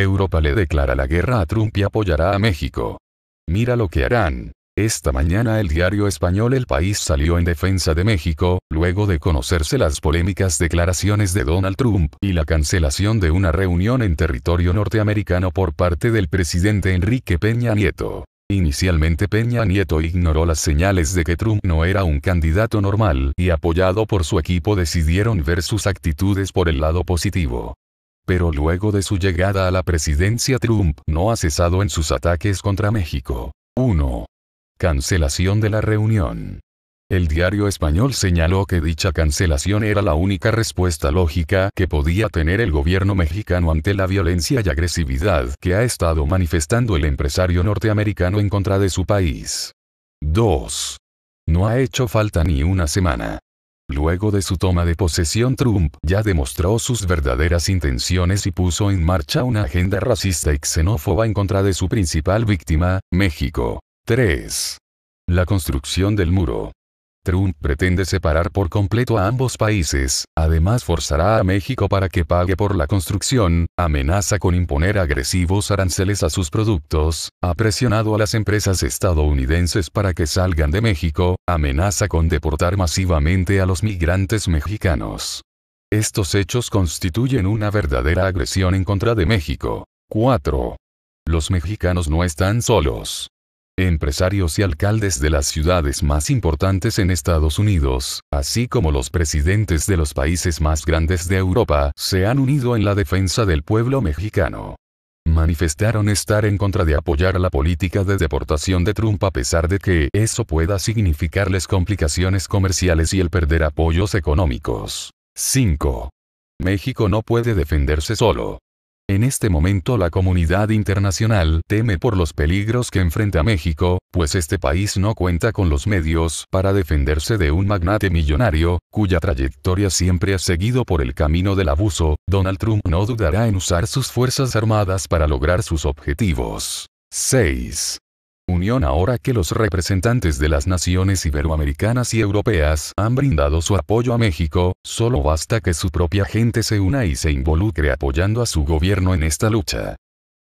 Europa le declara la guerra a Trump y apoyará a México. Mira lo que harán. Esta mañana el diario español El País salió en defensa de México, luego de conocerse las polémicas declaraciones de Donald Trump y la cancelación de una reunión en territorio norteamericano por parte del presidente Enrique Peña Nieto. Inicialmente Peña Nieto ignoró las señales de que Trump no era un candidato normal y apoyado por su equipo decidieron ver sus actitudes por el lado positivo. Pero luego de su llegada a la presidencia Trump no ha cesado en sus ataques contra México. 1. Cancelación de la reunión. El diario español señaló que dicha cancelación era la única respuesta lógica que podía tener el gobierno mexicano ante la violencia y agresividad que ha estado manifestando el empresario norteamericano en contra de su país. 2. No ha hecho falta ni una semana. Luego de su toma de posesión Trump ya demostró sus verdaderas intenciones y puso en marcha una agenda racista y xenófoba en contra de su principal víctima, México. 3. La construcción del muro. Trump pretende separar por completo a ambos países, además forzará a México para que pague por la construcción, amenaza con imponer agresivos aranceles a sus productos, ha presionado a las empresas estadounidenses para que salgan de México, amenaza con deportar masivamente a los migrantes mexicanos. Estos hechos constituyen una verdadera agresión en contra de México. 4. Los mexicanos no están solos empresarios y alcaldes de las ciudades más importantes en Estados Unidos, así como los presidentes de los países más grandes de Europa, se han unido en la defensa del pueblo mexicano. Manifestaron estar en contra de apoyar la política de deportación de Trump a pesar de que eso pueda significarles complicaciones comerciales y el perder apoyos económicos. 5. México no puede defenderse solo. En este momento la comunidad internacional teme por los peligros que enfrenta México, pues este país no cuenta con los medios para defenderse de un magnate millonario, cuya trayectoria siempre ha seguido por el camino del abuso, Donald Trump no dudará en usar sus fuerzas armadas para lograr sus objetivos. 6. Unión ahora que los representantes de las naciones iberoamericanas y europeas han brindado su apoyo a México, solo basta que su propia gente se una y se involucre apoyando a su gobierno en esta lucha.